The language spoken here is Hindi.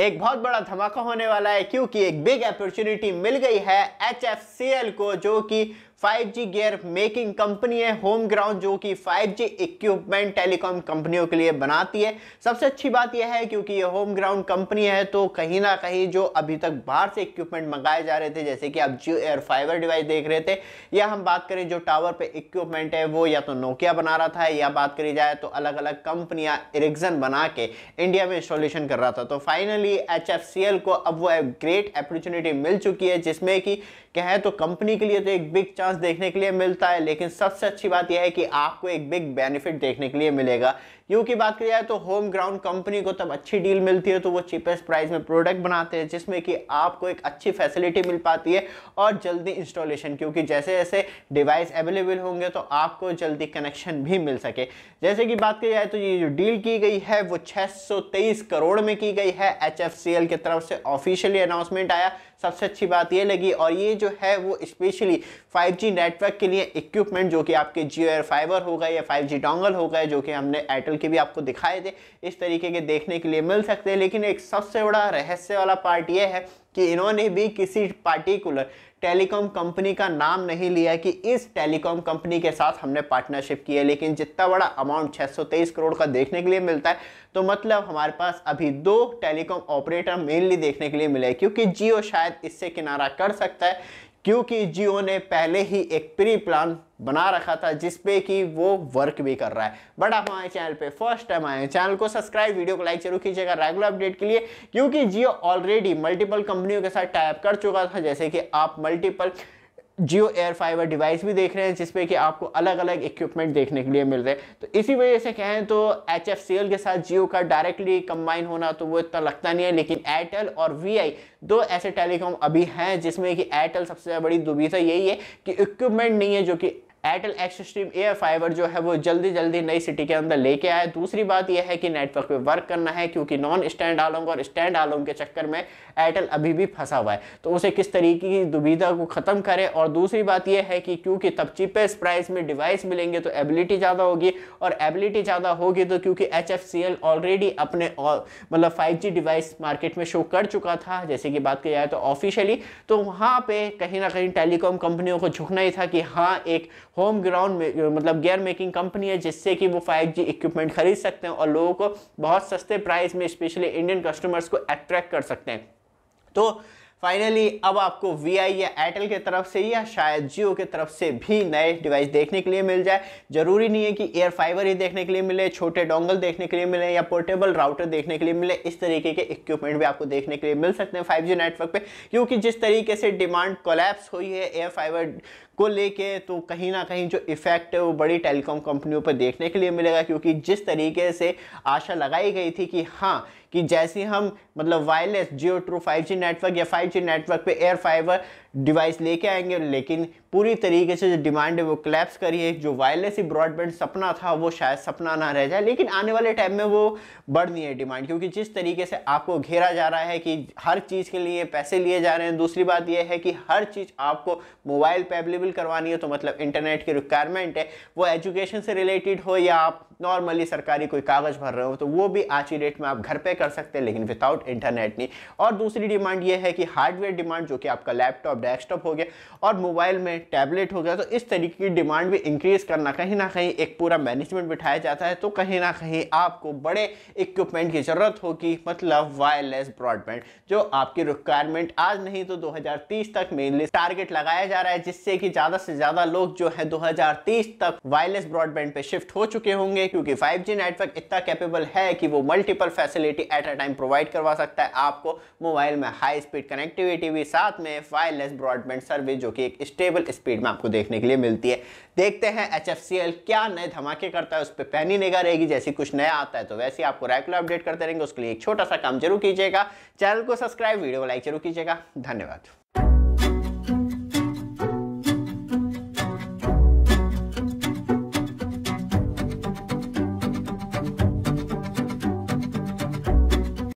एक बहुत बड़ा धमाका होने वाला है क्योंकि एक बिग अपॉर्चुनिटी मिल गई है एच को जो कि 5G गियर मेकिंग कंपनी है होम ग्राउंड जो कि 5G इक्विपमेंट टेलीकॉम कंपनियों के लिए बनाती है सबसे अच्छी बात यह है क्योंकि ये होम ग्राउंड कंपनी है तो कहीं ना कहीं जो अभी तक बाहर से इक्विपमेंट मंगाए जा रहे थे जैसे कि आप जियो एयर फाइवर डिवाइस देख रहे थे या हम बात करें जो टावर पे इक्विपमेंट है वो या तो नोकिया बना रहा था या बात करी जाए तो अलग अलग कंपनियां इरिक्सन बना के इंडिया में इंस्टॉलेशन कर रहा था तो फाइनली एच को अब वो ग्रेट अपॉर्चुनिटी मिल चुकी है जिसमें कि कहें तो कंपनी के लिए तो एक बिग चांस चांस देखने के लिए मिलता है लेकिन सबसे अच्छी बात यह है कि आपको एक बिग बेनिफिट देखने के लिए मिलेगा यू की बात की जाए तो होम ग्राउंड कंपनी को तब अच्छी डील मिलती है तो वो चीपेस्ट प्राइस में प्रोडक्ट बनाते हैं जिसमें कि आपको एक अच्छी फैसिलिटी मिल पाती है और जल्दी इंस्टॉलेशन क्योंकि जैसे जैसे डिवाइस अवेलेबल होंगे तो आपको जल्दी कनेक्शन भी मिल सके जैसे कि बात की जाए तो ये जो डील की गई है वो छः करोड़ में की गई है एच की तरफ से ऑफिशियली अनाउंसमेंट आया सबसे अच्छी बात ये लगी और ये जो है वो स्पेशली फाइव 5G नेटवर्क के लिए इक्विपमेंट जो कि आपके जियो एयर फाइबर हो गए या 5G डोंगल हो गए जो कि हमने एयरटेल के भी आपको दिखाए थे इस तरीके के देखने के लिए मिल सकते हैं लेकिन एक सबसे बड़ा रहस्य वाला पार्ट ये है कि इन्होंने भी किसी पार्टिकुलर टेलीकॉम कंपनी का नाम नहीं लिया कि इस टेलीकॉम कंपनी के साथ हमने पार्टनरशिप की है लेकिन जितना बड़ा अमाउंट 623 करोड़ का देखने के लिए मिलता है तो मतलब हमारे पास अभी दो टेलीकॉम ऑपरेटर मेनली देखने के लिए मिले क्योंकि जियो शायद इससे किनारा कर सकता है क्योंकि जियो ने पहले ही एक प्री प्लान बना रखा था जिसपे कि वो वर्क भी कर रहा है बट आप हमारे चैनल पे फर्स्ट टाइम आए चैनल को सब्सक्राइब वीडियो को लाइक जरूर कीजिएगा रेगुलर अपडेट के लिए क्योंकि जियो ऑलरेडी मल्टीपल कंपनियों के साथ टाइप कर चुका था जैसे कि आप multiple Jio air fiber device भी देख रहे हैं जिसपे कि आपको अलग अलग इक्विपमेंट देखने के लिए मिल रहे हैं तो इसी वजह से कहें तो एच एफ सी एल के साथ जियो का डायरेक्टली कंबाइन होना तो वो इतना लगता नहीं है लेकिन एयरटेल और वी आई दो ऐसे टेलीकॉम अभी हैं जिसमें कि एयरटेल सबसे बड़ी दुविधा यही है कि इक्विपमेंट नहीं है जो कि Airtel X stream air fiber जो है वो जल्दी जल्दी नई सिटी के अंदर लेके आए दूसरी बात यह है कि नेटवर्क पे वर्क करना है क्योंकि नॉन स्टैंड आलोंग और स्टैंड आलोंग के चक्कर में एयरटेल अभी भी फंसा हुआ है तो उसे किस तरीके की दुविधा को ख़त्म करें और दूसरी बात यह है कि क्योंकि तब चीपेस्ट प्राइस में डिवाइस मिलेंगे तो एबिलिटी ज़्यादा होगी और एबिलिटी ज़्यादा होगी तो क्योंकि एच ऑलरेडी अपने मतलब फाइव डिवाइस मार्केट में शो कर चुका था जैसे कि बात की जाए तो ऑफिशियली तो वहाँ पर कहीं ना कहीं टेलीकॉम कंपनियों को झुकना ही था कि हाँ एक होम ग्राउंड uh, मतलब गेयर मेकिंग कंपनी है जिससे कि वो 5G इक्विपमेंट खरीद सकते हैं और लोगों को बहुत सस्ते प्राइस में स्पेशली इंडियन कस्टमर्स को अट्रैक्ट कर सकते हैं तो फाइनली अब आपको वी आई या एयरटेल की तरफ से या शायद जियो की तरफ से भी नए डिवाइस देखने के लिए मिल जाए जरूरी नहीं है कि एयर फाइबर ही देखने के लिए मिले छोटे डोंगल देखने के लिए मिले या पोर्टेबल राउटर देखने के लिए मिले इस तरीके के इक्विपमेंट भी आपको देखने के लिए मिल सकते हैं फाइव नेटवर्क पर क्योंकि जिस तरीके से डिमांड कोलेप्स हुई है एयर फाइबर को लेके तो कहीं ना कहीं जो इफ़ेक्ट है वो बड़ी टेलीकॉम कंपनियों पर देखने के लिए मिलेगा क्योंकि जिस तरीके से आशा लगाई गई थी कि हाँ कि जैसे हम मतलब wireless Jio true five network या 5G नेटवर्क पे एयर फाइबर डिवाइस लेके आएंगे लेकिन पूरी तरीके से जो डिमांड है वो क्लैप्स करी है जो वायरलेस ही ब्रॉडबैंड सपना था वो शायद सपना ना रह जाए लेकिन आने वाले टाइम में वो बढ़नी है डिमांड क्योंकि जिस तरीके से आपको घेरा जा रहा है कि हर चीज़ के लिए पैसे लिए जा रहे हैं दूसरी बात यह है कि हर चीज़ आपको मोबाइल पर अवेलेबल करवानी है तो मतलब इंटरनेट की रिक्वायरमेंट है वो एजुकेशन से रिलेटेड हो या आप नॉर्मली सरकारी कोई कागज़ भर रहे हो तो वो भी आज की डेट में आप घर पर कर सकते हैं लेकिन विदाउट इंटरनेट नहीं और दूसरी डिमांड ये है कि हार्डवेयर डिमांड जो कि आपका लैपटॉप डेस्कटॉप हो गया और मोबाइल में एक टैबलेट हो गया तो इस तरीके की डिमांड भी इंक्रीज़ करना कहीं ना कहीं एक पूरा मैनेजमेंट बिठाया जाता है तो कहीं ना कहीं आपको बड़े इक्विपमेंट की ज़रूरत होगी मतलब वायरलेस ब्रॉडबैंड जो आपकी रिक्वायरमेंट आज नहीं तो 2030 तक मेनली टारगेट लगाया जा रहा है जिससे कि ज़्यादा से ज़्यादा लोग जो है दो तक वायरलेस ब्रॉडबैंड पे शिफ्ट हो चुके होंगे क्योंकि फाइव नेटवर्क इतना कैपेबल है कि वो multiple facility at a time provide करवा सकता है आपको मोबाइल में हाई स्पीड कनेक्टिविटी भी साथ में वायरलेस ब्रॉडबैंड सर्विस जो कि एक स्टेबल स्पीड में आपको देखने के लिए मिलती है देखते हैं एच क्या नए धमाके करता है उस पर पैनी निगाह रहेगी जैसे कुछ नया आता है तो वैसे आपको रेगुलर अपडेट करते रहेंगे उसके लिए एक छोटा सा काम जरूर कीजिएगा चैनल को सब्सक्राइब वीडियो को लाइक जरूर कीजिएगा धन्यवाद